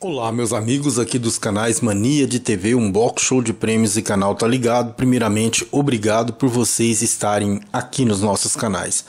Olá, meus amigos aqui dos canais Mania de TV, um box show de prêmios e canal Tá Ligado. Primeiramente, obrigado por vocês estarem aqui nos nossos canais.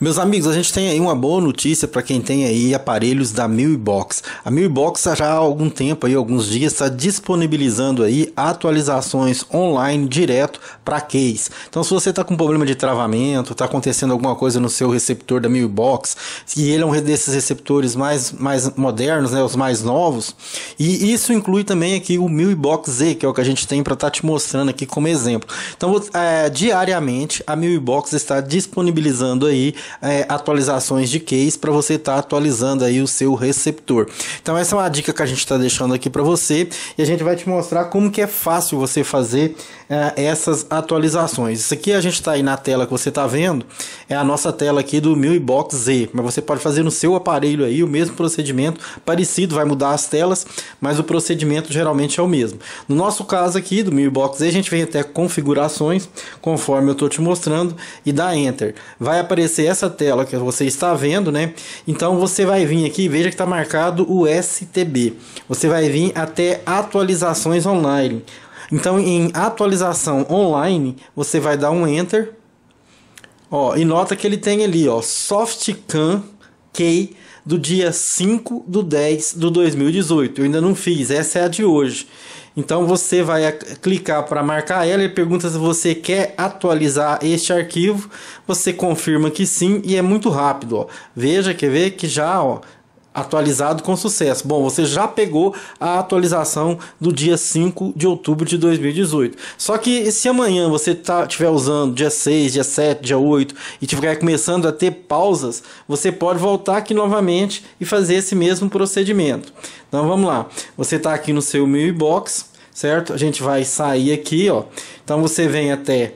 Meus amigos, a gente tem aí uma boa notícia para quem tem aí aparelhos da Milbox. A Milbox já há algum tempo aí, alguns dias, está disponibilizando aí atualizações online direto para case. Então, se você está com problema de travamento, está acontecendo alguma coisa no seu receptor da Milbox, e ele é um desses receptores mais, mais modernos, né, os mais novos, e isso inclui também aqui o Milbox Z, que é o que a gente tem para estar tá te mostrando aqui como exemplo. Então, é, diariamente a Milbox está disponibilizando aí é, atualizações de case para você estar tá atualizando aí o seu receptor. Então essa é uma dica que a gente está deixando aqui para você e a gente vai te mostrar como que é fácil você fazer é, essas atualizações. Isso aqui a gente está aí na tela que você está vendo, é a nossa tela aqui do Milbox Z, mas você pode fazer no seu aparelho aí o mesmo procedimento, parecido, vai mudar as telas, mas o procedimento geralmente é o mesmo. No nosso caso aqui do Milbox Z, a gente vem até configurações, conforme eu estou te mostrando, e dá Enter. Vai aparecer essa essa tela que você está vendo, né? Então você vai vir aqui, veja que está marcado o STB. Você vai vir até atualizações online. Então em atualização online, você vai dar um enter. Ó, e nota que ele tem ali, ó, Softcam Key do dia 5 do 10 do 2018. Eu ainda não fiz, essa é a de hoje. Então você vai clicar para marcar ela e pergunta se você quer atualizar este arquivo. Você confirma que sim e é muito rápido. Ó. Veja, quer ver que já ó, atualizado com sucesso. Bom, você já pegou a atualização do dia 5 de outubro de 2018. Só que se amanhã você tá, tiver usando dia 6, dia 7, dia 8 e tiver começando a ter pausas, você pode voltar aqui novamente e fazer esse mesmo procedimento. Então vamos lá. Você está aqui no seu Box, certo? A gente vai sair aqui, ó. Então você vem até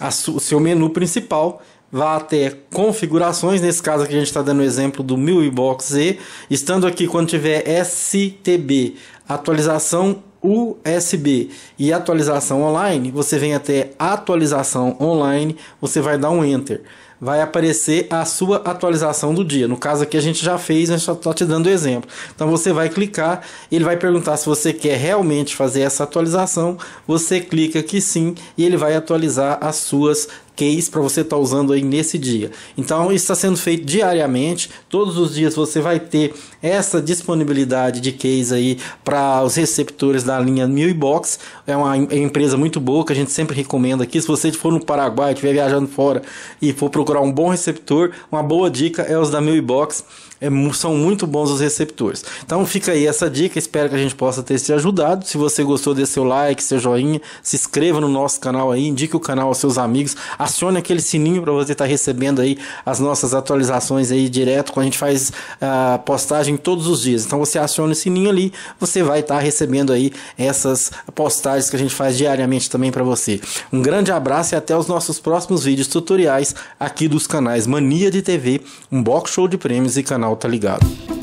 a, o seu menu principal vá até configurações, nesse caso aqui a gente está dando o exemplo do 1000 e box Z, estando aqui quando tiver STB atualização USB e atualização online, você vem até atualização online, você vai dar um enter. Vai aparecer a sua atualização do dia. No caso aqui a gente já fez, mas só estou te dando exemplo. Então você vai clicar, ele vai perguntar se você quer realmente fazer essa atualização. Você clica que sim e ele vai atualizar as suas keys para você estar tá usando aí nesse dia. Então isso está sendo feito diariamente, todos os dias você vai ter essa disponibilidade de keys aí para para os receptores da linha Mil Box. É, é uma empresa muito boa que a gente sempre recomenda aqui. Se você for no Paraguai, estiver viajando fora e for procurar um bom receptor, uma boa dica é os da Mil Box. É, são muito bons os receptores. Então fica aí essa dica, espero que a gente possa ter te ajudado. Se você gostou, dê seu like, seu joinha, se inscreva no nosso canal aí, indique o canal aos seus amigos, acione aquele sininho para você estar tá recebendo aí as nossas atualizações aí direto, quando a gente faz a uh, postagem todos os dias. Então você aciona o sininho ali, você vai estar tá recebendo aí essas postagens que a gente faz diariamente também para você. Um grande abraço e até os nossos próximos vídeos tutoriais aqui dos canais Mania de TV, um box show de prêmios e canal Tá Ligado.